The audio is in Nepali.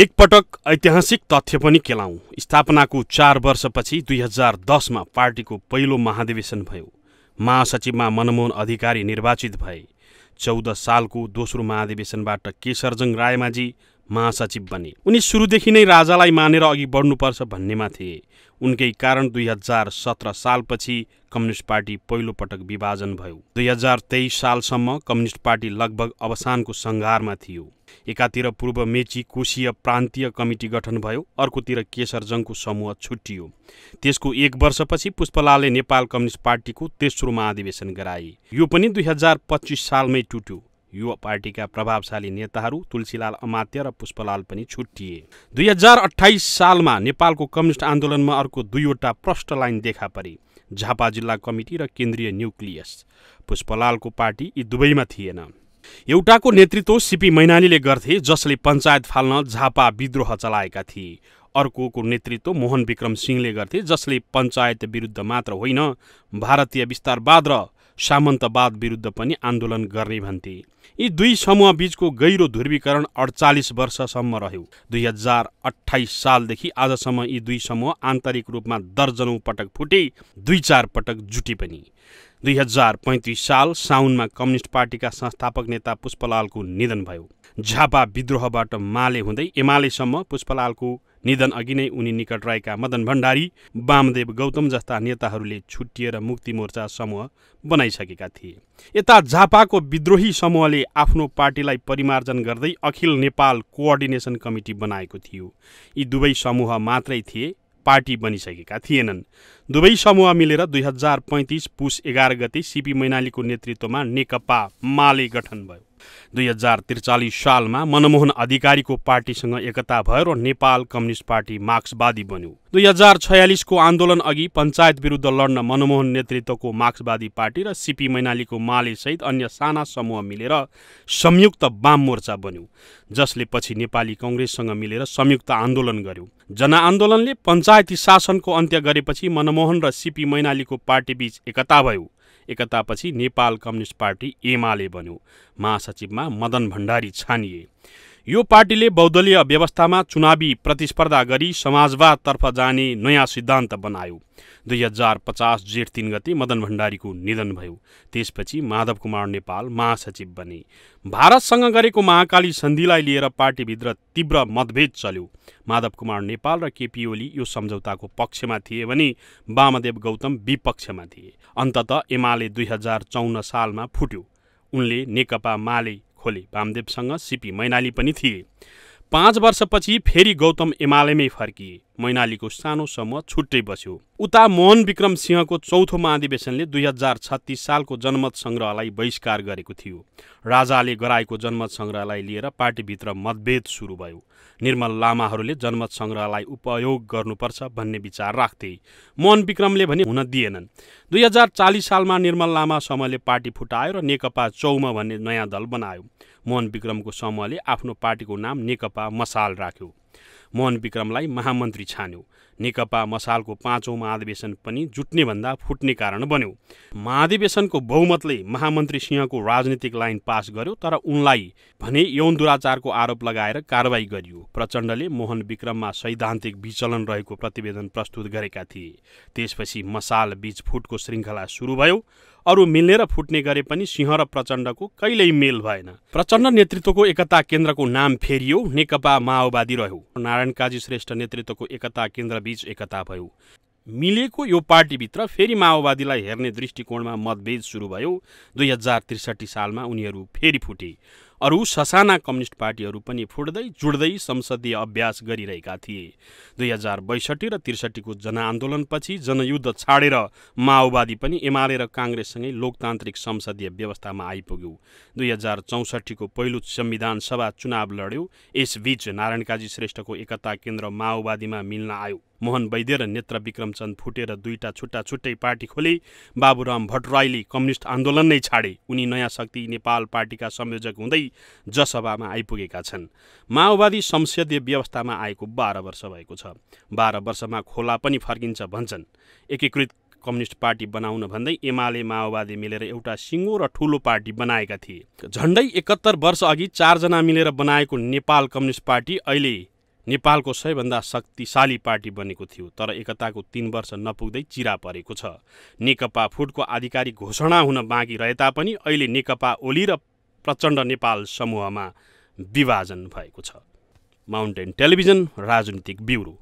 एकपटक ऐतिहासिक तथ्य पनि केलाउँ स्थापनाको चार वर्षपछि दुई हजार दसमा पार्टीको पहिलो महाधिवेशन भयो महासचिवमा मनमोहन अधिकारी निर्वाचित भए चौध सालको दोस्रो महाधिवेशनबाट केशरजङ रायमाझी महासचिव बने उनी सुरुदेखि नै राजालाई मानेर अघि बढ्नुपर्छ भन्नेमा थिए उनकै कारण दुई हजार सत्र सालपछि कम्युनिस्ट पार्टी पहिलोपटक विभाजन भयो दुई हजार तेइस सालसम्म कम्युनिस्ट पार्टी लगभग अवसानको सङ्घारमा थियो एकातिर पूर्व मेची कोशीय प्रान्तीय कमिटी गठन भयो अर्कोतिर केशरजङको समूह छुट्टियो त्यसको एक वर्षपछि पुष्पलालले नेपाल कम्युनिस्ट पार्टीको तेस्रो महाधिवेशन गराए यो पनि दुई हजार पच्चिस सालमै टुट्यो युवा पार्टीका प्रभावशाली नेताहरू तुलसीलाल अमात्य र पुष्पलाल पनि छुट्टिए दुई हजार अठाइस सालमा नेपालको कम्युनिस्ट आन्दोलनमा अर्को दुईवटा प्रष्ट लाइन देखा परे झापा जिल्ला कमिटी र केन्द्रीय न्युक्लियस पुष्पलालको पार्टी यी दुवैमा थिएन एउटाको नेतृत्व सिपी मैनालीले गर्थे जसले पञ्चायत फाल्न झापा विद्रोह चलाएका थिए अर्कोको नेतृत्व मोहन विक्रम सिंहले गर्थे जसले पञ्चायत विरुद्ध मात्र होइन भारतीय विस्तारवाद र सामन्तवाद विरुद्ध पनि आन्दोलन गर्ने भन्थे यी दुई समूह बीचको गहिरो ध्रुवीकरण अडचालिस वर्षसम्म रह्यो दुई हजार अठाइस सालदेखि आजसम्म यी दुई समूह आन्तरिक रूपमा दर्जनौँ पटक फुटे दुई चार पटक जुटे पनि दुई हजार पैँतिस साल साउनमा कम्युनिस्ट पार्टीका संस्थापक नेता पुष्पलालको निधन भयो झापा विद्रोहबाट माले हुँदै एमालेसम्म पुष्पलालको निधन अघि नै उनी निकट रहेका मदन भण्डारी वामदेव गौतम जस्ता नेताहरूले छुट्टिएर मुक्ति मोर्चा समूह बनाइसकेका थिए यता झापाको विद्रोही समूहले आफ्नो पार्टीलाई परिमार्जन गर्दै अखिल नेपाल कोअर्डिनेसन कमिटी बनाएको थियो यी दुवै समूह मात्रै थिए पार्टी बनिसकेका थिएनन् दुवै समूह मिलेर दुई हजार पैँतिस पुस एघार गते सिपी मैनालीको नेतृत्वमा नेकपा माले गठन भयो दुई हजार त्रिचालिस सालमा मनमोहन अधिकारीको पार्टीसँग एकता भयो र नेपाल कम्युनिस्ट पार्टी मार्क्सवादी बन्यो दुई हजार छयालिसको आन्दोलन अघि पञ्चायत विरुद्ध लड्न मनमोहन नेतृत्वको मार्क्सवादी पार्टी र सिपी मैनालीको मालेसहित अन्य साना समूह मिलेर संयुक्त वाम मोर्चा बन्यो जसले पछि नेपाली कङ्ग्रेससँग मिलेर संयुक्त आन्दोलन गर्यो जनआन्दोलनले पञ्चायती शासनको अन्त्य गरेपछि मनमोहन र सिपी मैनालीको पार्टीबीच एकता भयो एकतापछि नेपाल कम्युनिस्ट पार्टी एमाले बन्यो महासचिवमा मदन भण्डारी छानिए यो पार्टीले बौद्धलीय व्यवस्थामा चुनावी प्रतिस्पर्धा गरी समाजवादतर्फ जाने नयाँ सिद्धान्त बनायो दुई हजार पचास जेठ तिन गते मदन भण्डारीको निधन भयो त्यसपछि माधव कुमार नेपाल महासचिव बने भारतसँग गरेको महाकाली सन्धिलाई लिएर पार्टीभित्र तीव्र मतभेद चल्यो माधव कुमार नेपाल र केपी ओली यो सम्झौताको पक्षमा थिए भने वामदेव गौतम विपक्षमा थिए अन्तत एमाले दुई हजार चौन सालमा फुट्यो उनले नेकपा माले खोले वामदेवसँग सिपी मैनाली पनि थिए पाँच वर्षपछि फेरि गौतम एमालेमै फर्किए मैनालीको सानो समूह छुट्टै बस्यो उता मोहन विक्रम सिंहको चौथो महाधिवेशनले दुई हजार छत्तिस सालको जनमत सङ्ग्रहलाई बहिष्कार गरेको थियो राजाले गराएको जनमत सङ्ग्रहलाई लिएर पार्टीभित्र मतभेद सुरु भयो निर्मल लामाहरूले जनमत सङ्ग्रहलाई उपयोग गर्नुपर्छ भन्ने विचार राख्थे मोहन विक्रमले भने हुन दिएनन् दुई हजार चालिस सालमा निर्मल लामा समूहले पार्टी फुटायो र नेकपा चौमा भन्ने नयाँ दल बनायो मोहन विक्रमको समूहले आफ्नो पार्टीको नाम नेकपा मसाल राख्यो मोहन विक्रमलाई महामन्त्री छान्यो नेकपा मसालको पाँचौँ महाधिवेशन पनि जुट्नेभन्दा फुट्ने कारण बन्यो महाधिवेशनको बहुमतले महामन्त्री सिंहको राजनीतिक लाइन पास गर्यो तर उनलाई भने यौन दुराचारको आरोप लगाएर कारवाही गरियो प्रचण्डले मोहन विक्रममा सैद्धान्तिक विचलन रहेको प्रतिवेदन प्रस्तुत गरेका थिए त्यसपछि मसाल बीच फुटको श्रृङ्खला सुरु भयो अरू मिल्ने र फुट्ने गरे पनि सिंह र प्रचण्डको कहिल्यै मेल भएन प्रचण्ड नेतृत्वको एकता केन्द्रको नाम फेरियो नेकपा माओवादी रह्यो नारायण काजी श्रेष्ठ नेतृत्वको एकता केन्द्रबीच एकता भयो मिलेको यो पार्टीभित्र फेरि माओवादीलाई हेर्ने दृष्टिकोणमा मतभेद सुरु भयो दुई हजार त्रिसठी सालमा उनीहरू फेरि फुटे अरू ससाना कम्युनिस्ट पार्टीहरू पनि फुट्दै जुड्दै संसदीय अभ्यास गरिरहेका थिए दुई हजार बैसठी र त्रिसठीको जनआन्दोलनपछि जनयुद्ध छाडेर माओवादी पनि एमाले र काङ्ग्रेससँगै लोकतान्त्रिक संसदीय व्यवस्थामा आइपुग्यो दुई हजार चौसठीको पहिलो संविधान सभा चुनाव लड्यो यसबीच नारायणकाजी श्रेष्ठको एकता केन्द्र माओवादीमा मिल्न आयो मोहन वैद्य र नेत्र विक्रमचन्द फुटेर दुईटा छुट्टा छुट्टै पार्टी खोले बाबुराम भट्टराईले कम्युनिस्ट आन्दोलन नै छाडे उनी नयाँ शक्ति नेपाल पार्टीका संयोजक हुँदै जसभामा आइपुगेका छन् माओवादी संसदीय व्यवस्थामा आएको बाह्र वर्ष भएको छ बाह्र वर्षमा खोला पनि फर्किन्छ भन्छन् एकीकृत कम्युनिस्ट पार्टी बनाउन भन्दै एमाले माओवादी मिलेर एउटा सिङ्गो र ठुलो पार्टी बनाएका थिए झन्डै एकहत्तर वर्ष अघि चारजना मिलेर बनाएको नेपाल कम्युनिस्ट पार्टी अहिले नेपालको सबैभन्दा शक्तिशाली पार्टी बनेको थियो तर एकताको तिन वर्ष नपुग्दै चिरा परेको छ नेकपा फुटको आधिकारिक घोषणा हुन बाँकी रहे तापनि अहिले नेकपा ओली र प्रचण्ड नेपाल समूहमा विभाजन भएको छ माउन्टेन टेलिभिजन राजनीतिक ब्युरो